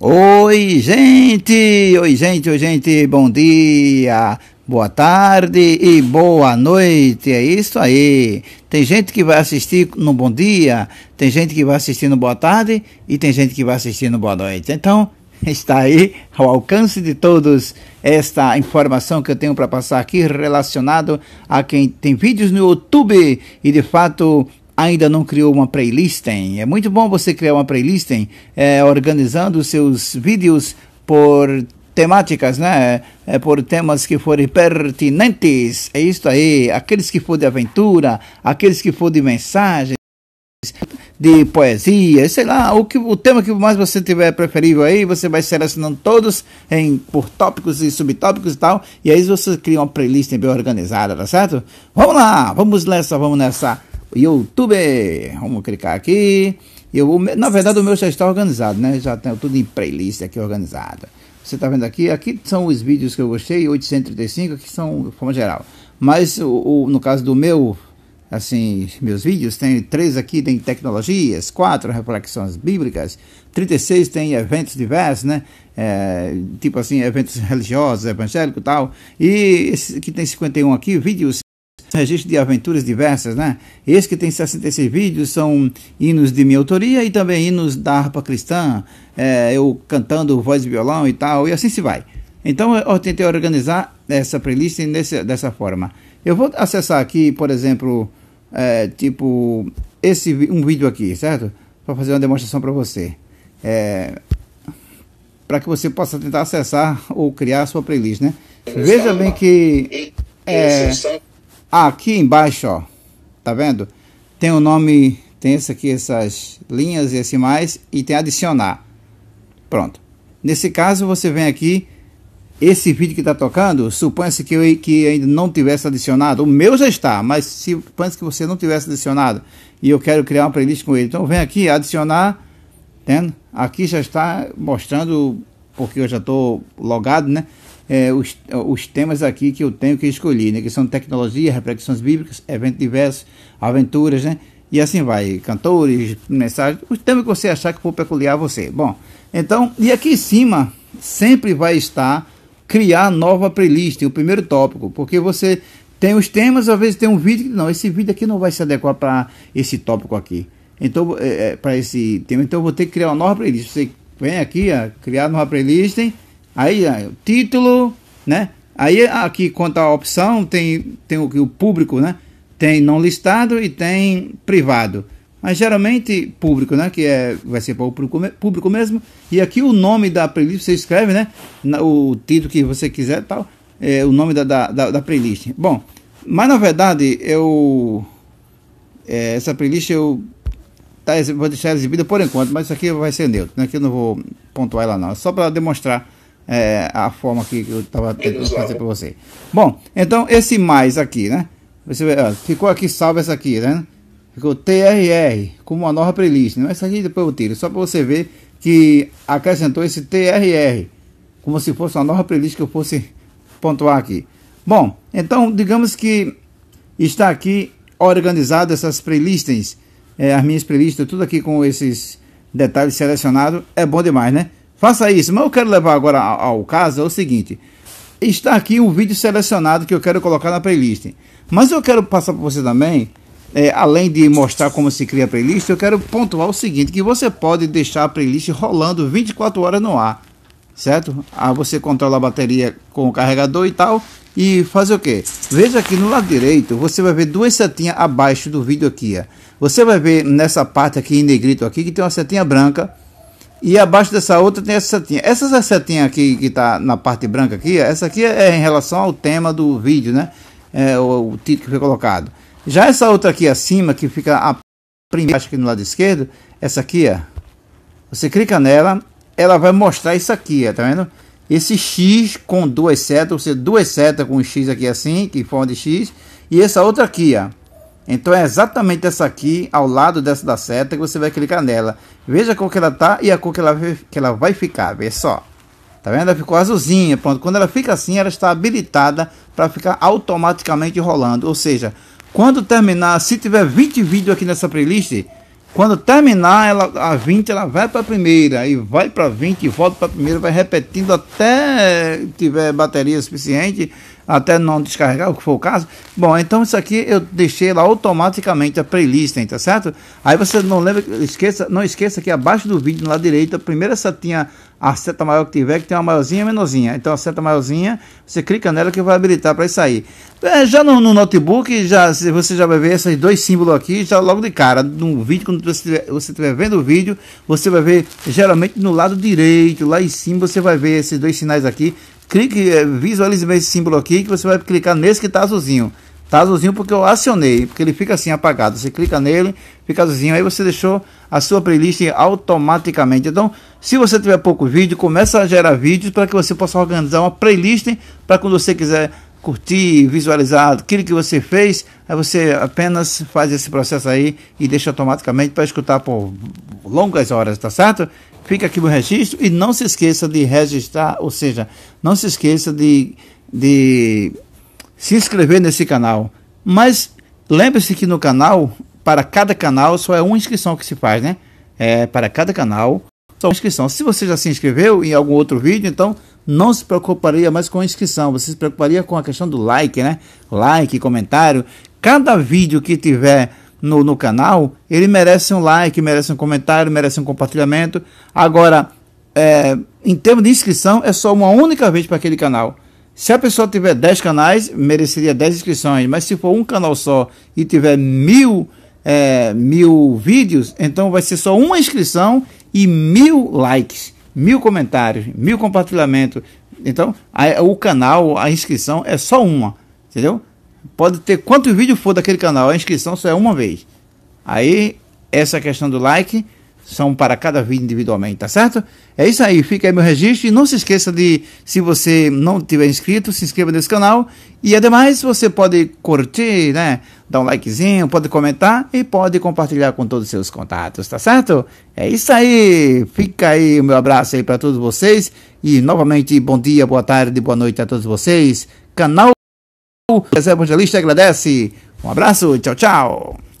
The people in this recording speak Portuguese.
Oi, gente! Oi, gente, oi, gente! Bom dia, boa tarde e boa noite! É isso aí! Tem gente que vai assistir no Bom Dia, tem gente que vai assistir no Boa Tarde e tem gente que vai assistir no Boa Noite. Então, está aí ao alcance de todos esta informação que eu tenho para passar aqui relacionado a quem tem vídeos no YouTube e de fato ainda não criou uma playlist? É muito bom você criar uma playlist é, organizando seus vídeos por temáticas, né? É por temas que forem pertinentes. É isso aí. Aqueles que for de aventura, aqueles que for de mensagens, de poesia, sei lá, o, que, o tema que mais você tiver preferível aí, você vai selecionando todos em, por tópicos e subtópicos e tal, e aí você cria uma playlist bem organizada, tá certo? Vamos lá, vamos nessa, vamos nessa. YouTube. Vamos clicar aqui. Eu na verdade, o meu já está organizado, né? Já tenho tudo em playlist aqui organizado. Você está vendo aqui? Aqui são os vídeos que eu gostei, 835, que são de forma geral. Mas o, o, no caso do meu, assim, meus vídeos, tem três aqui, tem tecnologias, quatro reflexões bíblicas, 36 tem eventos diversos, né? É, tipo assim, eventos religiosos, evangélicos e tal. E esse, que tem 51 aqui, vídeos registro de aventuras diversas, né? Esse que tem 66 vídeos são hinos de minha autoria e também hinos da harpa cristã, é, eu cantando voz e violão e tal, e assim se vai. Então eu tentei organizar essa playlist nesse, dessa forma. Eu vou acessar aqui, por exemplo, é, tipo esse um vídeo aqui, certo? Para fazer uma demonstração para você, é, para que você possa tentar acessar ou criar a sua playlist, né? Veja bem que é, aqui embaixo, ó, tá vendo? Tem o nome, tem esse aqui, essas linhas e esse assim mais, e tem adicionar. Pronto. Nesse caso, você vem aqui, esse vídeo que está tocando, suponha-se que eu que ainda não tivesse adicionado, o meu já está, mas suponha-se que você não tivesse adicionado, e eu quero criar uma playlist com ele, então vem aqui, adicionar, tendo, tá aqui já está mostrando, porque eu já estou logado, né? é, os, os temas aqui que eu tenho que escolher, né? Que são tecnologia, reflexões bíblicas, eventos diversos, aventuras, né? E assim vai, cantores, mensagens, os temas que você achar que for peculiar a você. Bom, então, e aqui em cima sempre vai estar criar nova playlist, o primeiro tópico, porque você tem os temas, às vezes tem um vídeo que não, esse vídeo aqui não vai se adequar para esse tópico aqui. Então, é, é para esse tema, então eu vou ter que criar uma nova playlist. Você vem aqui, ó, criar nova playlist, hein? Aí, o título, né? Aí aqui quanto à opção tem tem o, o público, né? Tem não listado e tem privado. Mas geralmente público, né? Que é vai ser para o público mesmo. E aqui o nome da playlist você escreve, né? O título que você quiser, tal. É, o nome da, da, da, da playlist. Bom, mas na verdade eu é, essa playlist eu tá, vou deixar exibida por enquanto, mas isso aqui vai ser neutro, né? eu não vou pontuar ela não, é só para demonstrar é, a forma que eu estava tentando fazer para você. Bom, então esse mais aqui, né? Você vê, ó, ficou aqui salvo essa aqui, né? Ficou TRR, como uma nova playlist. Não, né? essa aqui depois eu tiro, só para você ver que acrescentou esse TRR, como se fosse uma nova playlist que eu fosse pontuar aqui. Bom, então digamos que está aqui organizado essas playlists, é, as minhas playlists, tudo aqui com esses detalhes selecionados, é bom demais, né? Faça isso. Mas eu quero levar agora ao, ao caso é o seguinte. Está aqui um vídeo selecionado que eu quero colocar na playlist. Mas eu quero passar para você também, é, além de mostrar como se cria a playlist, eu quero pontuar o seguinte, que você pode deixar a playlist rolando 24 horas no ar, certo? Aí você controla a bateria com o carregador e tal, e fazer o que? Veja aqui no lado direito, você vai ver duas setinhas abaixo do vídeo aqui. Ó. Você vai ver nessa parte aqui em negrito aqui que tem uma setinha branca e abaixo dessa outra tem essa setinha. Essa setinha aqui que está na parte branca aqui, essa aqui é em relação ao tema do vídeo, né? É, o, o título que foi colocado. Já essa outra aqui acima, que fica a primeira, acho que no lado esquerdo, essa aqui, ó. Você clica nela, ela vai mostrar isso aqui, ó, tá vendo? Esse X com duas setas, ou seja, duas setas com um X aqui assim, que forma de X. E essa outra aqui, ó então é exatamente essa aqui, ao lado dessa da seta, que você vai clicar nela. Veja a cor que ela tá e a cor que ela, que ela vai ficar, vê só. Tá vendo? Ela ficou azulzinha, pronto. Quando ela fica assim, ela está habilitada para ficar automaticamente rolando. Ou seja, quando terminar, se tiver 20 vídeos aqui nessa playlist, quando terminar ela, a 20, ela vai para a primeira, e vai para 20, e volta para a primeira, vai repetindo até tiver bateria suficiente até não descarregar, o que for o caso. Bom, então isso aqui eu deixei lá automaticamente a playlist, hein, tá certo? Aí você não lembra, esqueça, não esqueça que abaixo do vídeo, lá direita, a primeira setinha, a seta maior que tiver, que tem uma maiorzinha e menorzinha. Então a seta maiorzinha, você clica nela que vai habilitar para isso aí. É, já no, no, notebook, já você já vai ver esses dois símbolos aqui, já logo de cara. No vídeo, quando você estiver vendo o vídeo, você vai ver geralmente no lado direito, lá em cima, você vai ver esses dois sinais aqui clique, eh, visualize esse símbolo aqui que você vai clicar nesse que está azulzinho. Está azulzinho porque eu acionei, porque ele fica assim apagado. Você clica nele, fica azulzinho, aí você deixou a sua playlist automaticamente. Então, se você tiver pouco vídeo, começa a gerar vídeos para que você possa organizar uma playlist para quando você quiser curtir, visualizar aquilo que você fez, aí você apenas faz esse processo aí e deixa automaticamente para escutar por longas horas, tá certo? Fica aqui o registro e não se esqueça de registrar, ou seja, não se esqueça de, de se inscrever nesse canal. Mas lembre-se que no canal, para cada canal, só é uma inscrição que se faz, né? É, para cada canal, só uma inscrição. Se você já se inscreveu em algum outro vídeo, então não se preocuparia mais com a inscrição, você se preocuparia com a questão do like, né? Like, comentário. Cada vídeo que tiver no, no canal, ele merece um like, merece um comentário, merece um compartilhamento. Agora, é, em termos de inscrição, é só uma única vez para aquele canal. Se a pessoa tiver 10 canais, mereceria 10 inscrições, mas se for um canal só e tiver mil, é, mil vídeos, então vai ser só uma inscrição e mil likes, mil comentários, mil compartilhamento. Então, a, o canal, a inscrição é só uma, entendeu? Pode ter quantos vídeos for daquele canal, a inscrição só é uma vez. Aí, essa questão do like são para cada vídeo individualmente, tá certo? É isso aí, fica aí meu registro e não se esqueça de, se você não tiver inscrito, se inscreva nesse canal e ademais você pode curtir, né, dar um likezinho, pode comentar e pode compartilhar com todos os seus contatos, tá certo? É isso aí, fica aí o meu abraço aí para todos vocês e novamente bom dia, boa tarde, boa noite a todos vocês. Canal Zé Evangelista agradece. Um abraço, tchau, tchau.